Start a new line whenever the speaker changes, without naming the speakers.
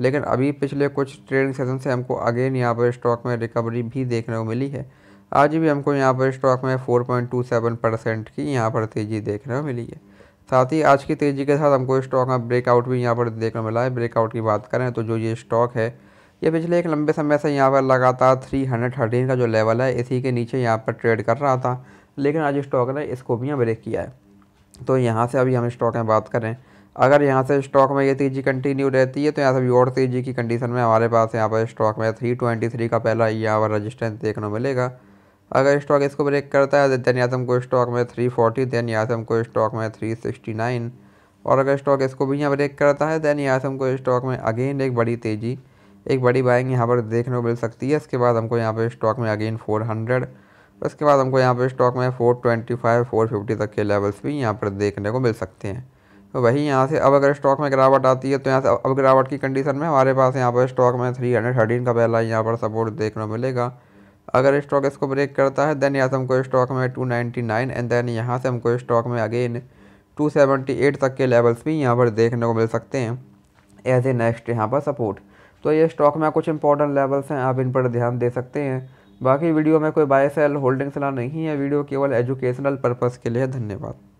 लेकिन अभी पिछले कुछ ट्रेडिंग सेशन से हमको अगेन यहाँ पर स्टॉक में रिकवरी भी देखने को मिली है आज भी हमको यहाँ पर स्टॉक में 4.27 परसेंट की यहाँ पर तेज़ी देखने को मिली है साथ ही आज की तेज़ी के साथ हमको स्टॉक में ब्रेकआउट भी यहाँ पर देखने को मिला है ब्रेकआउट की बात करें तो जो ये स्टॉक है ये पिछले एक लंबे समय से यहाँ पर लगातार थ्री हंड्रेड का जो लेवल है इसी के नीचे यहाँ पर ट्रेड कर रहा था लेकिन आज स्टॉक ने इसको भी यहाँ ब्रेक किया है तो यहाँ से अभी हम स्टॉक में बात करें अगर यहाँ से स्टॉक में ये तेज़ी कंटिन्यू रहती है तो यहाँ से भी और तेज़ी की कंडीशन में हमारे पास यहाँ पर स्टॉक में थ्री ट्वेंटी थ्री का पहला यहाँ पर रजिस्टेंस देखने मिलेगा अगर स्टॉक इसको ब्रेक करता है देन यहाँ से हमको स्टॉक में थ्री फोर्टी देन यहाँ से हमको स्टॉक में थ्री सिक्सटी नाइन और अगर स्टॉक इसको भी यहाँ ब्रेक करता है देन यहाँ से हमको स्टॉक में अगेन एक बड़ी तेज़ी एक बड़ी बाइंग यहाँ पर देखने को मिल सकती है इसके बाद हमको यहाँ पर स्टॉक में अगेन फोर हंड्रेड उसके बाद हमको यहाँ पर स्टॉक में four twenty five four fifty तक के लेवल्स भी यहाँ पर देखने को मिल सकते हैं तो वही यहाँ से अब अगर स्टॉक में गिरावट आती है तो यहाँ से अब गिरावट की कंडीशन में हमारे पास यहाँ पर स्टॉक में थ्री हंड्रेड थर्टीन का पहला यहाँ पर सपोर्ट देखने को मिलेगा अगर स्टॉक इसको ब्रेक करता है देन यहाँ से हमको स्टॉक में two ninety nine and then यहाँ से हमको स्टॉक में अगेन टू सेवेंटी एट तक के लेवल्स भी यहाँ पर देखने को मिल सकते हैं एज ए नेक्स्ट यहाँ पर सपोर्ट तो ये स्टॉक में कुछ इंपॉर्टेंट लेवल्स हैं आप इन पर ध्यान दे सकते हैं बाकी वीडियो में कोई बाय सेल होल्डिंग सलाह नहीं है वीडियो केवल एजुकेशनल पर्पज़ के लिए धन्यवाद